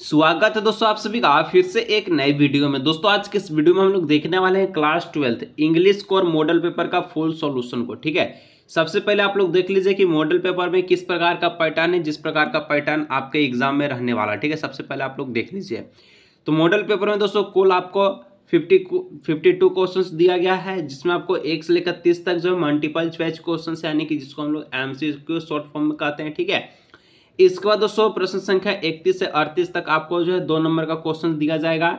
स्वागत है दोस्तों आप सभी का फिर से एक नए वीडियो में दोस्तों आज के इस वीडियो में हम लोग देखने वाले हैं class twelfth English core model paper का फुल सॉल्यूशन को ठीक है सबसे पहले आप लोग देख लीजिए कि मॉडल पेपर में किस प्रकार का पैटर्न है जिस प्रकार का पैटर्न आपके एग्जाम में रहने वाला ठीक है सबसे पहले आप लोग देख लीजिए तो मॉडल पेपर में दोस्तों कुल आपको फिफ्टी फिफ्टी टू क्वेश्चन दिया गया है जिसमें आपको एक से लेकर तीस तक जो है मल्टीपल चॉइस क्वेश्चन यानी कि जिसको हम लोग एम सी शॉर्ट फॉर्म में कहते हैं ठीक है इसके बाद दोस्तों प्रश्न संख्या इकतीस से अड़तीस तक आपको जो है दो नंबर का क्वेश्चन दिया जाएगा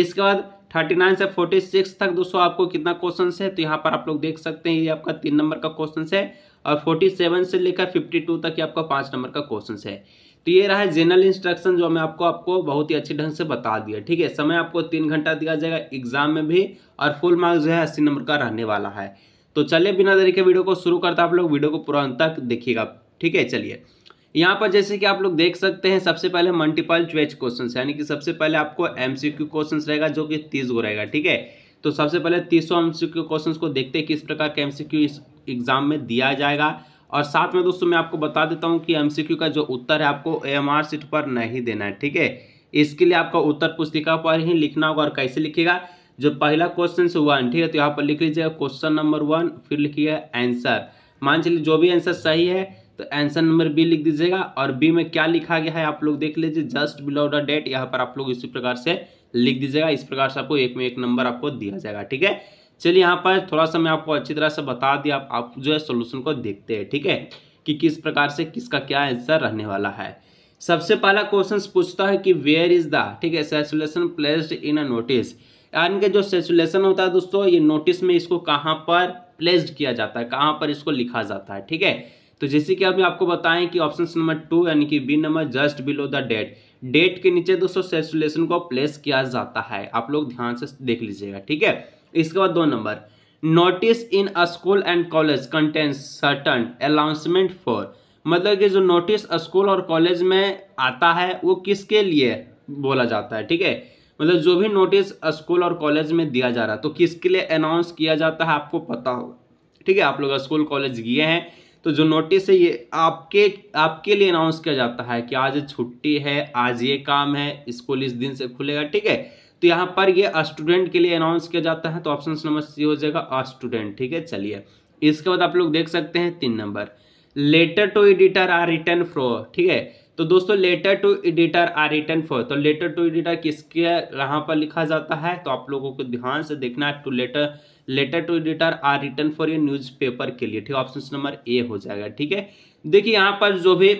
इसके बाद थर्टी नाइन से फोर्टी सिक्स तक दोस्तों आपको कितना क्वेश्चन है तो यहाँ पर आप लोग देख सकते हैं ये आपका तीन नंबर का क्वेश्चन है और फोर्टी सेवन से लेकर फिफ्टी टू तक ये आपका पाँच नंबर का क्वेश्चन है तो ये रहा जनरल इंस्ट्रक्शन जो मैं आपको आपको बहुत ही अच्छे ढंग से बता दिया ठीक है समय आपको तीन घंटा दिया जाएगा एग्जाम में भी और फुल मार्क्स जो है अस्सी नंबर का रहने वाला है तो चलिए बिना तरीके वीडियो को शुरू करता आप लोग वीडियो को पूरा अंत तक देखिएगा ठीक है चलिए यहाँ पर जैसे कि आप लोग देख सकते हैं सबसे पहले मल्टीपल चॉइस क्वेश्चन यानी कि सबसे पहले आपको क्यू क्वेश्चन रहेगा जो कि तीस गो रहेगा ठीक है तो सबसे पहले तीसों क्यू क्वेश्चन को देखते हैं किस प्रकार के क्यू इस एग्जाम में दिया जाएगा और साथ में दोस्तों मैं आपको बता देता हूँ कि क्यू का जो उत्तर है आपको आर सीट पर नहीं देना है ठीक है इसके लिए आपका उत्तर पुस्तिका पर ही लिखना होगा और कैसे लिखेगा जो पहला क्वेश्चन से वन ठीक है तो यहाँ पर लिख लीजिएगा क्वेश्चन नंबर वन फिर लिखिएगा आंसर मान चलिए जो भी आंसर सही है तो आंसर नंबर बी लिख दीजिएगा और बी में क्या लिखा गया है आप लोग देख लीजिए जस्ट बिलो द डेट यहाँ पर आप लोग इसी प्रकार से लिख दीजिएगा इस प्रकार से आपको एक में एक नंबर आपको दिया जाएगा ठीक है चलिए यहाँ पर थोड़ा सा मैं आपको अच्छी तरह से बता दिया आप, आप जो है सोल्यूशन को देखते हैं ठीक है कि किस प्रकार से किसका क्या आंसर रहने वाला है सबसे पहला क्वेश्चन पूछता है कि वेयर इज द ठीक है सेचुलेशन प्लेस्ड इन अ नोटिस यानी कि जो सेचुलेशन होता है दोस्तों ये नोटिस में इसको कहाँ पर प्लेस्ड किया जाता है कहाँ पर इसको लिखा जाता है ठीक है तो जैसे कि अभी आपको बताएं कि ऑप्शन नंबर टू यानी कि B number just below the date date के नीचे दोस्तों सेचुलेशन को प्लेस किया जाता है आप लोग ध्यान से देख लीजिएगा ठीक है इसके बाद दो number notice in school and college content certain announcement for मतलब कि जो नोटिस स्कूल और कॉलेज में आता है वो किसके लिए बोला जाता है ठीक है मतलब जो भी नोटिस स्कूल और कॉलेज में दिया जा रहा है तो किसके लिए अनाउंस किया जाता है आपको पता होगा ठीक है आप लोग स्कूल कॉलेज गए हैं तो जो नोटिस है ये आपके आपके लिए अनाउंस किया जाता है कि आज छुट्टी है आज ये काम है स्कूल इस दिन से खुलेगा ठीक है तो यहाँ पर ये स्टूडेंट के लिए अनाउंस किया जाता है तो ऑप्शन नंबर सी हो जाएगा स्टूडेंट ठीक है चलिए इसके बाद आप लोग देख सकते हैं तीन number letter to editor are written for ठीक है तो दोस्तों letter to editor are written for तो लेटर टू एडिटर किसके यहाँ पर लिखा जाता है तो आप लोगों को ध्यान से देखना है to letter letter to editor are written for ये न्यूज़पेपर के लिए ठीक ऑप्शन नंबर ए हो जाएगा ठीक है देखिए यहाँ पर जो भी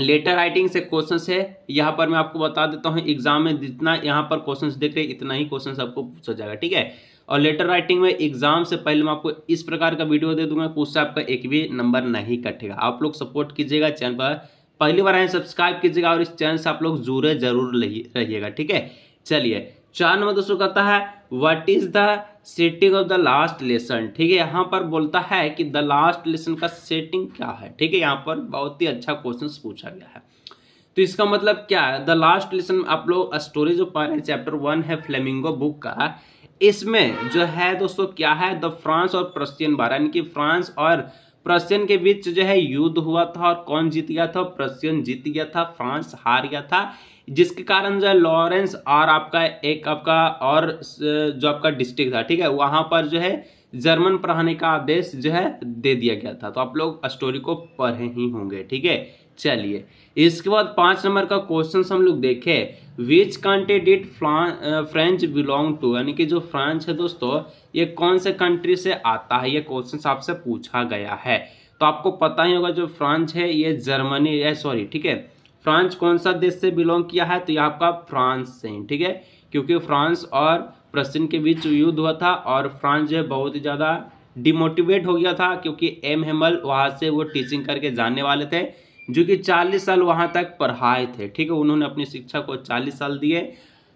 लेटर राइटिंग से क्वेश्चंस है यहाँ पर मैं आपको बता देता हूँ एग्जाम में जितना यहाँ पर क्वेश्चंस देख रहे हैं इतना ही क्वेश्चन आपको पूछा जाएगा ठीक है और लेटर राइटिंग में एग्जाम से पहले मैं आपको इस प्रकार का वीडियो दे दूंगा उससे आपका एक भी नंबर नहीं कटेगा आप लोग सपोर्ट कीजिएगा चैनल पर पहली बार आए सब्सक्राइब कीजिएगा और इस चैनल से आप लोग जुड़े जरूर रहिएगा ठीक है चलिए चार नंबर दोस्तों कहता है what is the setting of the last lesson ठीक है यहाँ पर बोलता है कि द लास्ट लेसन का सेटिंग क्या है ठीक है यहाँ पर बहुत ही अच्छा क्वेश्चन पूछा गया है तो इसका मतलब क्या है द लास्ट लेसन आप लोग स्टोरी जो पढ़ रहे हैं चैप्टर वन है फ्लेमिंगो बुक का इसमें जो है दोस्तों क्या है द फ्रांस और प्रशियन बार यानी कि फ्रांस और प्रशियन के बीच जो है युद्ध हुआ था और कौन जीत गया था प्रशियन जीत गया था फ्रांस हार गया था जिसके कारण जो है लॉरेंस और आपका एक आपका और जो आपका डिस्ट्रिक्ट था ठीक है वहां पर जो है जर्मन पढ़ाने का आदेश जो है दे दिया गया था तो आप लोग स्टोरी को पढ़े ही होंगे ठीक है चलिए इसके बाद पाँच नंबर का क्वेश्चन हम लोग देखें which country did French belong to यानी कि जो फ्रांस है दोस्तों ये कौन से कंट्री से आता है ये क्वेश्चन आपसे पूछा गया है तो आपको पता ही होगा जो फ्रांस है ये जर्मनी है सॉरी ठीक है फ्रांस कौन सा देश से बिलोंग किया है तो ये आपका फ्रांस से ठीक है क्योंकि फ्रांस और प्रसिन के बीच युद्ध हुआ था और फ्रांस जो है बहुत ही ज़्यादा डिमोटिवेट हो गया था क्योंकि एम हेमल वहाँ से वो टीचिंग करके जाने वाले थे जो कि 40 साल वहाँ तक पढ़ाए थे ठीक है उन्होंने अपनी शिक्षा को 40 साल दिए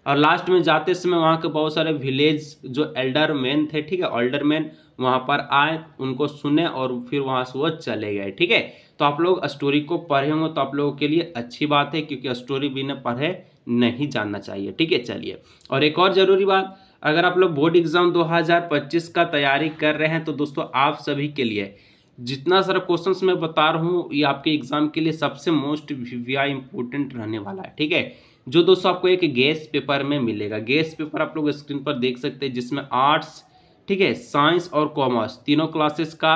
और लास्ट में जाते समय वहाँ के बहुत सारे विलेज जो एल्डर मैन थे ठीक है ओल्डर मैन वहाँ पर आए उनको सुने और फिर वहाँ से वो चले गए ठीक है तो आप लोग स्टोरी को पढ़े होंगे तो आप लोगों के लिए अच्छी बात है क्योंकि स्टोरी बिना पढ़े नहीं जानना चाहिए ठीक है चलिए और एक और ज़रूरी बात अगर आप लोग बोर्ड एग्ज़ाम 2025 का तैयारी कर रहे हैं तो दोस्तों आप सभी के लिए जितना सारा क्वेश्चंस मैं बता रहा हूँ ये आपके एग्जाम के लिए सबसे मोस्ट वीवा इंपॉर्टेंट रहने वाला है ठीक है जो दोस्तों आपको एक गैस पेपर में मिलेगा गैस पेपर आप लोग स्क्रीन पर देख सकते हैं जिसमें आर्ट्स ठीक है साइंस और कॉमर्स तीनों क्लासेस का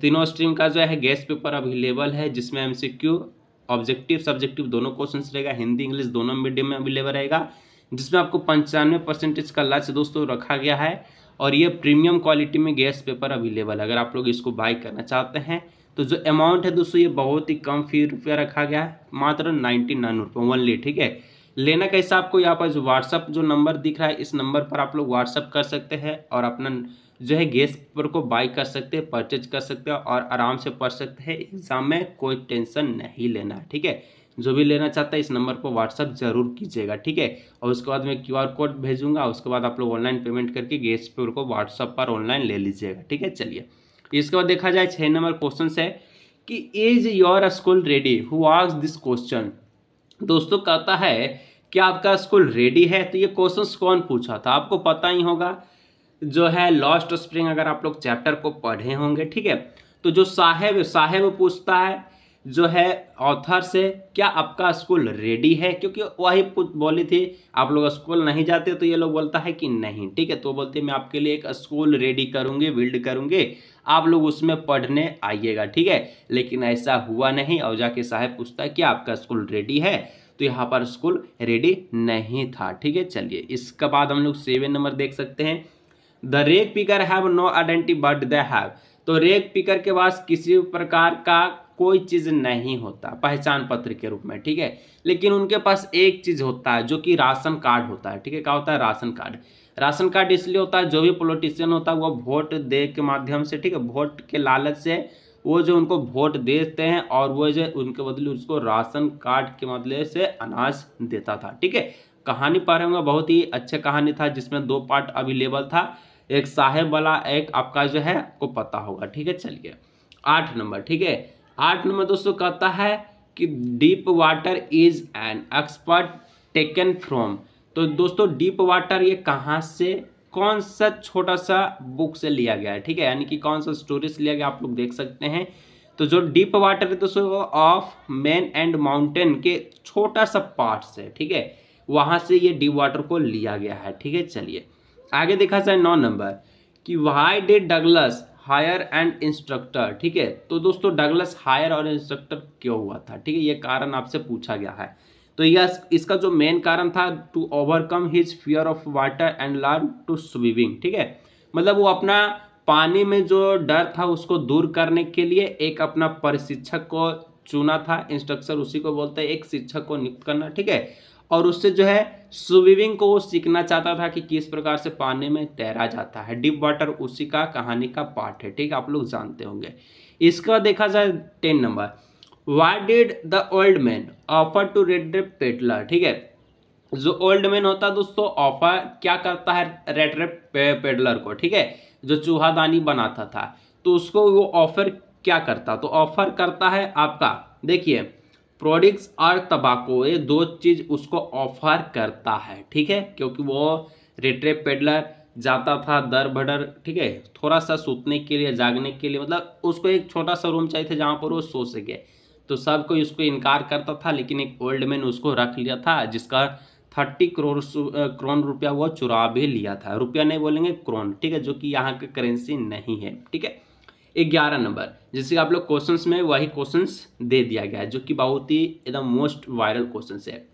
तीनों स्ट्रीम का जो है गैस पेपर अवेलेबल है जिसमें एम ऑब्जेक्टिव सब्जेक्टिव दोनों क्वेश्चन रहेगा हिंदी इंग्लिश दोनों मीडियम में अवेलेबल रहेगा जिसमें आपको पंचानवे परसेंटेज का लक्ष्य दोस्तों रखा गया है और ये प्रीमियम क्वालिटी में गैस पेपर अवेलेबल है अगर आप लोग इसको बाई करना चाहते हैं तो जो अमाउंट है दोस्तों ये बहुत ही कम फी रुपया रखा गया है मात्र नाइन्टी नाइन रुपये ओनली ठीक है लेना कैसे आपको यहाँ पर जो व्हाट्सअप जो नंबर दिख रहा है इस नंबर पर आप लोग व्हाट्सअप कर सकते हैं और अपना जो है गैस पेपर को बाई कर सकते हैं परचेज कर सकते हैं और आराम से पढ़ सकते हैं एग्ज़ाम में कोई टेंशन नहीं लेना ठीक है जो भी लेना चाहता है इस नंबर पर व्हाट्सअप जरूर कीजिएगा ठीक है और उसके बाद मैं क्यू कोड भेजूंगा उसके बाद आप लोग ऑनलाइन पेमेंट करके गैस पेपर को व्हाट्सअप पर ऑनलाइन ले लीजिएगा ठीक है चलिए इसके बाद देखा जाए छः नंबर क्वेश्चन है कि is your school ready who आज दिस क्वेश्चन दोस्तों कहता है कि आपका स्कूल रेडी है तो ये क्वेश्चन कौन पूछा था आपको पता ही होगा जो है लॉस्ट स्प्रिंग अगर आप लोग चैप्टर को पढ़े होंगे ठीक है तो जो साहेब साहेब पूछता है जो है ऑथर से क्या आपका स्कूल रेडी है क्योंकि वही बोली थी आप लोग स्कूल नहीं जाते तो ये लोग बोलता है कि नहीं ठीक है तो बोलते मैं आपके लिए एक स्कूल रेडी करूँगी बिल्ड करूँगी आप लोग उसमें पढ़ने आइएगा ठीक है लेकिन ऐसा हुआ नहीं और जाके साहब पूछता है क्या आपका स्कूल रेडी है तो यहाँ पर स्कूल रेडी नहीं था ठीक है चलिए इसके बाद हम लोग सेवन नंबर देख सकते हैं the rag picker have no identity but they have तो रेक पिकर के पास किसी प्रकार का कोई चीज़ नहीं होता पहचान पत्र के रूप में ठीक है लेकिन उनके पास एक चीज़ होता है जो कि राशन कार्ड होता है ठीक है क्या होता है राशन कार्ड राशन कार्ड इसलिए होता है जो भी पोलिटिशियन होता है वो वोट दे के माध्यम से ठीक है वोट के लालच से वो जो उनको वोट देते हैं और वो जो उनके बदले उसको राशन कार्ड के बदले से अनाज देता था ठीक है कहानी पढ़ेंगे बहुत ही अच्छा कहानी था जिसमें दो पार्ट अवेलेबल था एक साहेब वाला एक आपका जो है आपको पता होगा ठीक है चलिए आठ नंबर ठीक है आठ नंबर दोस्तों कहता है कि deep water is an expert taken from तो दोस्तों डीप वाटर ये कहाँ से कौन सा छोटा सा बुक से लिया गया है ठीक है यानी कि कौन सा स्टोरी से लिया गया आप लोग देख सकते हैं तो जो डीप वाटर है दोस्तों ऑफ मैन एंड माउंटेन के छोटा सा पार्ट से ठीक है वहाँ से ये डीप वाटर को लिया गया है ठीक है चलिए आगे देखा जाए नौ नंबर कि why did Douglas hire and instructor ठीक है तो दोस्तों डगलस हायर और इंस्ट्रक्टर क्यों हुआ था ठीक है ये कारण आपसे पूछा गया है तो यह इसका जो मेन कारण था to overcome his fear of water and learn to swimming ठीक है मतलब वो अपना पानी में जो डर था उसको दूर करने के लिए एक अपना प्रशिक्षक को चुना था इंस्ट्रक्टर उसी को बोलते हैं एक शिक्षक को नियुक्त करना ठीक है और उससे जो है स्विमिंग को वो सीखना चाहता था कि किस प्रकार से पानी में तैरा जाता है डीप वाटर उसी का कहानी का पार्ट है ठीक है आप लोग जानते होंगे इसके बाद देखा जाए ten number why did the old man offer to rattrap peddler ठीक है जो ओल्ड मैन होता है दोस्तों ऑफर क्या करता है रेप पे, पेडलर को ठीक है जो चूहादानी बनाता था तो उसको वो ऑफर क्या करता तो ऑफर करता है आपका देखिए प्रोडक्ट्स और तबाको ये दो चीज़ उसको ऑफर करता है ठीक है क्योंकि वो रेटरे पेडलर जाता था दर भडर ठीक है थोड़ा सा सूतने के लिए जागने के लिए मतलब उसको एक छोटा सा रूम चाहिए था जहाँ पर वो सो सके तो सब कोई उसको इनकार करता था लेकिन एक ओल्ड मैन उसको रख लिया था जिसका थर्टी करोड़ क्रोन रुपया वो चुरा भी लिया था रुपया नहीं बोलेंगे क्रोन ठीक है जो कि यहाँ का करेंसी नहीं है ठीक है ग्यारह नंबर जैसे आप लोग क्वेश्चंस में वही क्वेश्चंस दे दिया गया है जो कि बहुत ही एकदम मोस्ट वायरल क्वेश्चन है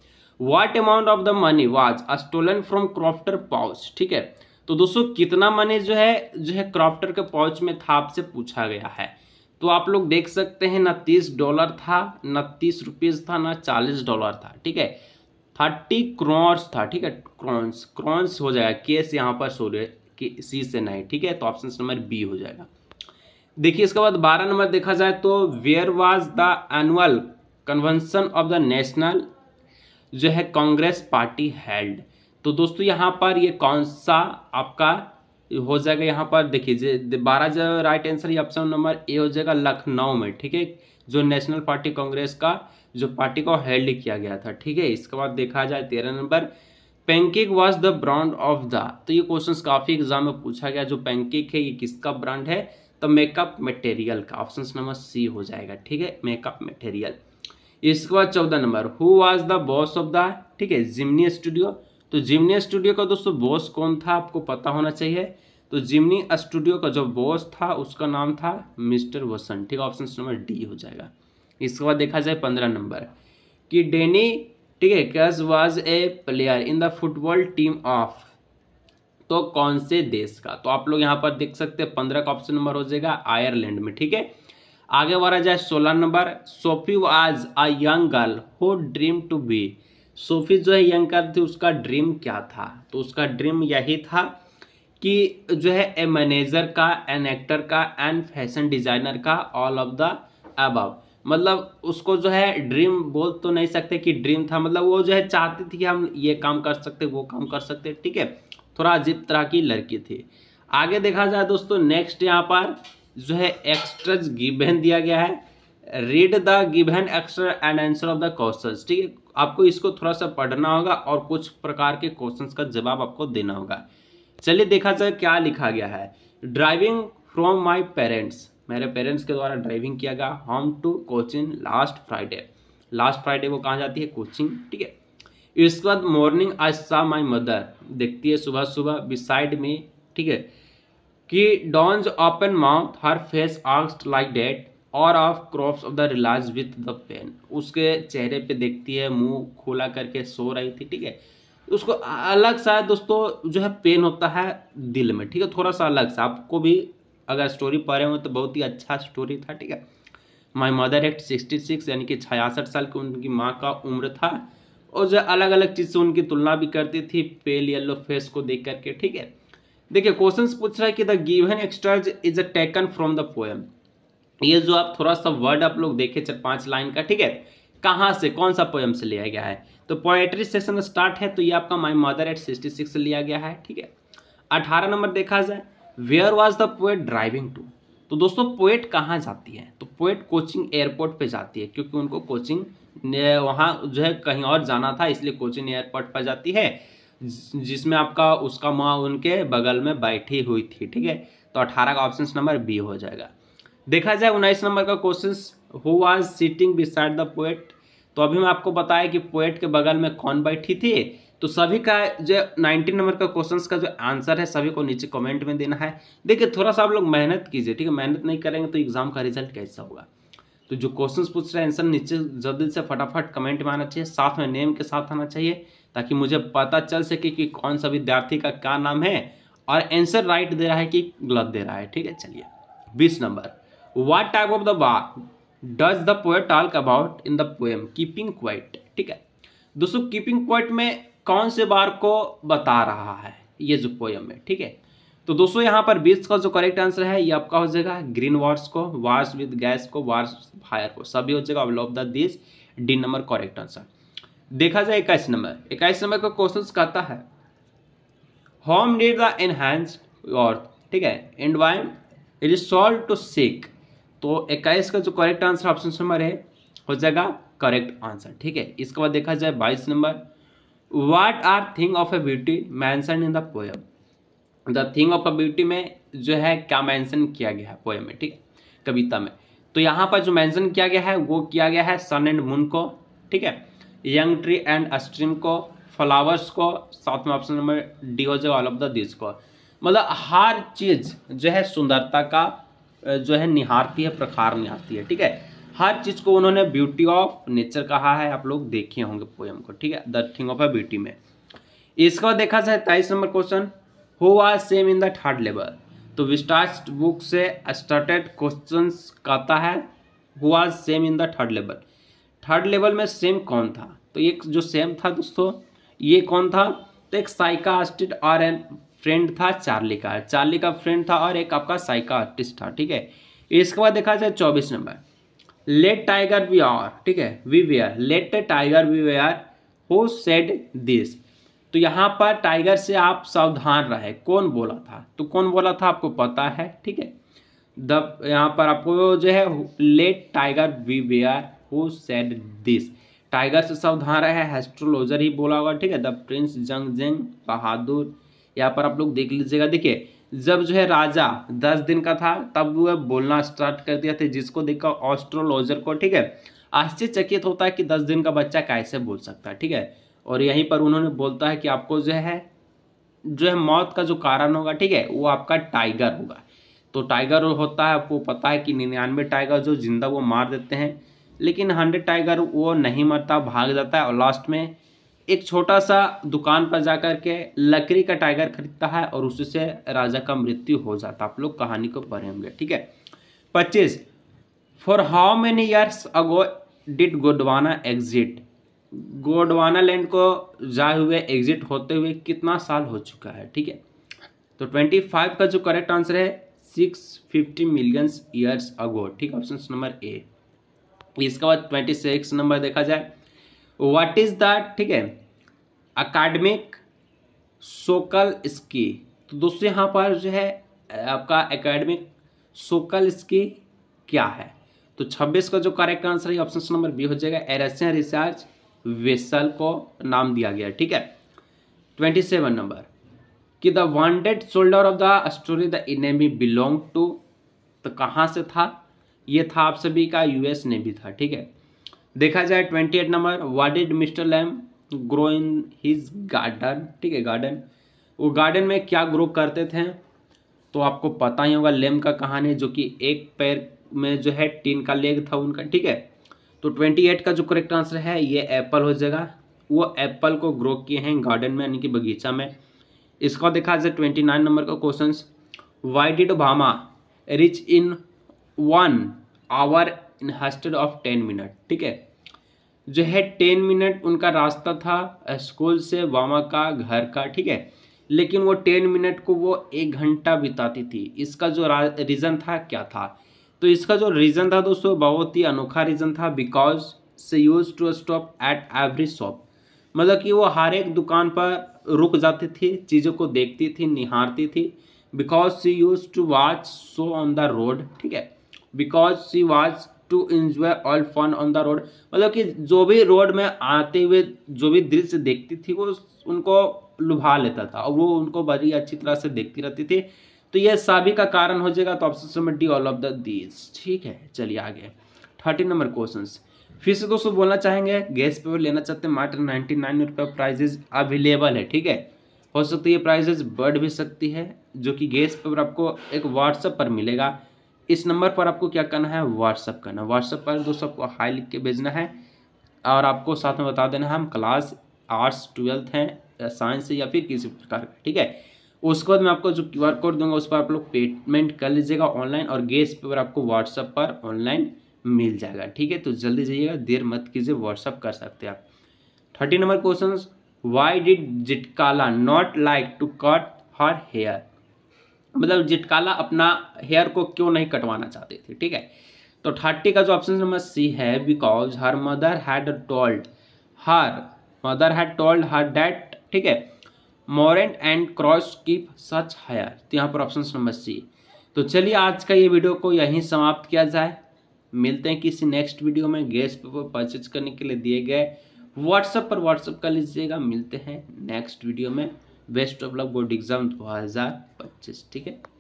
what amount of the money was stolen from crofter pouch ठीक है तो दोस्तों कितना मनी जो है जो है क्रॉफ्टर के पाउच में था आपसे पूछा गया है तो आप लोग देख सकते हैं ना तीस डॉलर था ना तीस रुपीज़ था ना चालीस डॉलर था ठीक है थर्टी क्रॉन्स था ठीक है क्रॉन्स क्रॉन्स हो जाएगा केस यहाँ पर सोलह सी से नहीं ठीक है तो ऑप्शन नंबर बी हो जाएगा देखिए इसके बाद बारह नंबर देखा जाए तो where was the annual convention of the national जो है कांग्रेस पार्टी हेल्ड तो दोस्तों यहाँ पर ये कौन सा आपका हो जाएगा यहाँ पर देखिए बारह जो राइट आंसर ये ऑप्शन नंबर ए हो जाएगा लखनऊ में ठीक है जो नेशनल पार्टी कांग्रेस का जो पार्टी को हेल्ड किया गया था ठीक है इसके बाद देखा जाए तेरह number pancake was the brand of the तो ये क्वेश्चन काफ़ी एग्जाम में पूछा गया जो पेंकेक है ये किसका ब्रांड है तो मेकअप मटेरियल का ऑप्शन नंबर सी हो जाएगा ठीक है मेकअप मटेरियल इसके बाद चौदह number who was the boss of the ठीक है जिमनी स्टूडियो तो जिमनी स्टूडियो का दोस्तों बॉस कौन था आपको पता होना चाहिए तो जिमनी स्टूडियो का जो बॉस था उसका नाम था मिस्टर वसन ठीक है ऑप्शन नंबर डी हो जाएगा इसके बाद देखा जाए पंद्रह नंबर कि डेनी ठीक है Casey was a player in the football team of तो कौन से देश का तो आप लोग यहाँ पर देख सकते हैं पंद्रह का ऑप्शन नंबर हो जाएगा आयरलैंड में ठीक है आगे बढ़ा जाए सोलह number Sophie was a young girl who dream to be Sophie जो है यंग गर्ल थी उसका ड्रीम क्या था तो उसका ड्रीम यही था कि जो है ए मैनेजर का एन एक्टर का एन फैशन डिजाइनर का ऑल ऑफ द अबव मतलब उसको जो है ड्रीम बोल तो नहीं सकते कि ड्रीम था मतलब वो जो है चाहती थी कि हम ये काम कर सकते वो काम कर सकते ठीक है थोड़ा अजीब तरह की लड़की थी आगे देखा जाए दोस्तों नेक्स्ट यहाँ पर जो है एक्स्ट्रज गिबहन दिया गया है read the given extract and answer of the question ठीक है आपको इसको थोड़ा सा पढ़ना होगा और कुछ प्रकार के क्वेश्चन का जवाब आपको देना होगा चलिए देखा जाए क्या लिखा गया है ड्राइविंग फ्रॉम माई पेरेंट्स मेरे पेरेंट्स के द्वारा ड्राइविंग किया गया home to coaching last Friday last Friday वो कहाँ जाती है कोचिंग ठीक है इसके बाद मॉर्निंग आई सा माई मदर देखती है सुबह सुबह बिसाइड में ठीक है कि dozes open mouth her face ashen like that और of corpse of the realised with the pain उसके चेहरे पे देखती है मुंह खोला करके सो रही थी ठीक है उसको अलग सा दोस्तों जो है पेन होता है दिल में ठीक है थोड़ा सा अलग सा आपको भी अगर स्टोरी पढ़े हो तो बहुत ही अच्छा स्टोरी था ठीक है my mother at sixty six यानी कि छियासठ साल की उनकी माँ का उम्र था और जो अलग अलग चीज़ से उनकी तुलना भी करती थी पेल येलो फेस को देख करके ठीक है देखिए क्वेश्चन पूछ रहा है कि the given extract is a taken from the poem ये जो आप थोड़ा सा वर्ड आप लोग देखे चार पांच लाइन का ठीक है कहाँ से कौन सा पोएम से लिया गया है तो पोएट्री सेशन स्टार्ट है तो ये आपका my mother at sixty six से लिया गया है ठीक है अठारह नंबर देखा जाए where was the poet driving to तो दोस्तों पोएट कहाँ जाती है तो पोएट कोचिंग एयरपोर्ट पे जाती है क्योंकि उनको कोचिंग वहाँ जो है कहीं और जाना था इसलिए कोचिंग एयरपोर्ट पर जाती है जिसमें आपका उसका माँ उनके बगल में बैठी हुई थी ठीक है तो अठारह का ऑप्शन नंबर बी हो जाएगा देखा जाए उन्नीस नंबर का question who was sitting beside the poet तो अभी मैं आपको बताया कि पोएट के बगल में कौन बैठी थी तो सभी का जो नाइनटीन नंबर का क्वेश्चन का जो आंसर है सभी को नीचे कमेंट में देना है देखिए थोड़ा सा आप लोग मेहनत कीजिए ठीक है मेहनत नहीं करेंगे तो एग्जाम का रिजल्ट कैसा होगा तो जो क्वेश्चंस पूछ रहे हैं आंसर नीचे जल्दी से फटाफट कमेंट में आना चाहिए साथ में नेम के साथ आना चाहिए ताकि मुझे पता चल सके कि कौन सा विद्यार्थी का क्या नाम है और आंसर राइट दे रहा है कि गलत दे रहा है ठीक है चलिए बीस number what type of the war does the poet talk about in the poem keeping quiet ठीक है दोस्तों कीपिंग क्वाइट में कौन से बार को बता रहा है ये जो पोयम है ठीक है तो दोस्तों यहाँ पर बीस का जो करेक्ट आंसर है ये आपका हो जाएगा ग्रीन वार्स को वार्स विद गैस को वार्स फायर को सभी हो जाएगा all of the these D number correct answer देखा जाए इक्कीस नंबर इक्कीस नंबर का क्वेश्चन कहता है home need the enhanced earth ठीक है and why it is solve to sick तो इक्कीस का जो करेक्ट आंसर ऑप्शन नंबर है हो जाएगा करेक्ट आंसर ठीक है इसके बाद देखा जाए बाईस number what are thing of a beauty mentioned in the poem the thing of a beauty में जो है क्या मैंसन किया गया है पोएम में ठीक कविता में तो यहाँ पर जो मैंसन किया गया है वो किया गया है सन एंड मून को ठीक है यंग ट्री एंड अस्ट्रीम को फ्लावर्स को साथ में ऑप्शन नंबर डी हो जाएगा ऑल ऑफ द दिस को मतलब हर चीज़ जो है सुंदरता का जो है निहारती है प्रखार निहारती है ठीक है हर चीज़ को उन्होंने ब्यूटी ऑफ नेचर कहा है आप लोग देखे होंगे पोएम को ठीक है the thing of a beauty में इसके बाद देखा जाए तेईस number question who are Sam in the third level तो विस्टास्ट बुक से स्टार्टेड क्वेश्चन कहता है who are Sam in the third level third level में सेम कौन था तो एक जो सेम था दोस्तों ये कौन था तो एक साइका आर्टिस्ट और एन फ्रेंड था चार्ली का चार्ली का फ्रेंड था और एक आपका साइका आर्टिस्ट था ठीक है इसके बाद देखा जाए चौबीस number let tiger we are ठीक है we are let tiger we are who said this तो यहाँ पर टाइगर से आप सावधान रहे कौन बोला था तो कौन बोला था आपको पता है ठीक है द यहाँ पर आपको जो है let tiger we are who said this tiger से सावधान रहे हेस्ट्रोलॉजर ही बोला होगा ठीक है द प्रिंस जंग जंग बहादुर यहाँ पर आप लोग देख लीजिएगा देखिए जब जो है राजा दस दिन का था तब वह बोलना स्टार्ट कर दिया थे जिसको देखकर ऑस्ट्रोलॉजर को ठीक है आश्चर्यचकित होता है कि दस दिन का बच्चा कैसे बोल सकता है ठीक है और यहीं पर उन्होंने बोलता है कि आपको जो है जो है मौत का जो कारण होगा ठीक है वो आपका टाइगर होगा तो टाइगर होता है आपको पता है कि निन्यानवे टाइगर जो जिंदा वो मार देते हैं लेकिन हंड्रेड टाइगर वो नहीं मरता भाग जाता है और लास्ट में एक छोटा सा दुकान पर जाकर के लकड़ी का टाइगर खरीदता है और उससे राजा का मृत्यु हो जाता आप लोग कहानी को पढ़े होंगे ठीक है पच्चीस for how many years ago did Gondwana exist Gondwanaland को जाए हुए एग्जिट होते हुए कितना साल हो चुका है ठीक है तो ट्वेंटी फाइव का जो करेक्ट आंसर है six fifty millions years ago ठीक है ऑप्शन नंबर ए इसके बाद ट्वेंटी सिक्स नंबर देखा जाए व्हाट इज द ठीक है अकाडमिक सोकल स्की तो दोस्तों यहाँ पर जो है आपका एकेडमिक सोकल स्की क्या है तो 26 का जो करेक्ट आंसर है ऑप्शन नंबर बी हो जाएगा एरसियन रिसर्च वेसल को नाम दिया गया ठीक है ट्वेंटी सेवन नंबर कि the wanted soldier of the story the enemy belong to तो कहाँ से था ये था आप सभी का यूएस नेवी था ठीक है देखा जाए twenty eight number what did Mr Lamb grow in his garden ठीक है गार्डन वो गार्डन में क्या ग्रो करते थे तो आपको पता ही होगा लेम का कहानी जो कि एक पैर में जो है टीन का लेग था उनका ठीक है तो ट्वेंटी एट का जो करेक्ट आंसर है ये एप्पल हो जाएगा वो एप्पल को ग्रो किए हैं गार्डन में यानी कि बगीचा में इसको देखा जाए ट्वेंटी नाइन नंबर का question why did Bama reach in one hour instead of ten minute ठीक है जो है टेन मिनट उनका रास्ता था स्कूल से वामा का घर का ठीक है लेकिन वो टेन मिनट को वो एक घंटा बिताती थी इसका जो रीज़न था क्या था तो इसका जो रीज़न था दोस्तों बहुत ही अनोखा रीज़न था because she use to stop at every shop मतलब कि वो हर एक दुकान पर रुक जाती थी चीज़ों को देखती थी निहारती थी because she use to watch show on the road ठीक है because she watch to enjoy all fun on the road मतलब कि जो भी रोड में आते हुए जो भी दृश्य देखती थी वो उनको लुभा लेता था और वो उनको बड़ी अच्छी तरह से देखती रहती थी तो ये सभी का कारण हो जाएगा तो option number D all of the these ठीक है चलिए आगे थर्टीन नंबर क्वेश्चन फिर से दोस्तों बोलना चाहेंगे गैस पेपर लेना चाहते हैं मात्र नाइन्टी नाइन रुपये प्राइजेज अवेलेबल है ठीक है हो सकती है प्राइजेज बढ़ भी सकती है जो कि गैस पेपर आपको एक व्हाट्सएप पर मिलेगा इस नंबर पर आपको क्या करना है व्हाट्सअप करना व्हाट्सअप पर दोस्तों आपको हाई लिख के भेजना है और आपको साथ में बता देना है हम क्लास आर्ट्स ट्वेल्थ हैं साइंस से या फिर किसी प्रकार का ठीक है उसके बाद मैं आपको जो क्यू आर कोड दूंगा उस पर आप लोग पेमेंट कर लीजिएगा ऑनलाइन और गेस्ट पेपर आपको व्हाट्सअप पर ऑनलाइन मिल जाएगा ठीक है तो जल्दी जाइएगा देर मत कीजिए व्हाट्सअप कर सकते हैं आप thirty number question why did Zitkala not like to cut her hair मतलब जिटकाला अपना हेयर को क्यों नहीं कटवाना चाहते थे ठीक है तो थर्टी का जो ऑप्शन नंबर सी है because her mother had told her mother had told her that ठीक है mourners and cowards keep such hair तो यहाँ पर ऑप्शन नंबर सी तो चलिए आज का ये वीडियो को यहीं समाप्त किया जाए मिलते हैं किसी नेक्स्ट वीडियो में गैस पेपर परचेज करने के लिए दिए गए व्हाट्सएप पर व्हाट्सएप कर लीजिएगा मिलते हैं नेक्स्ट वीडियो में best of luck board exam दो हज़ार पच्चीस ठीक है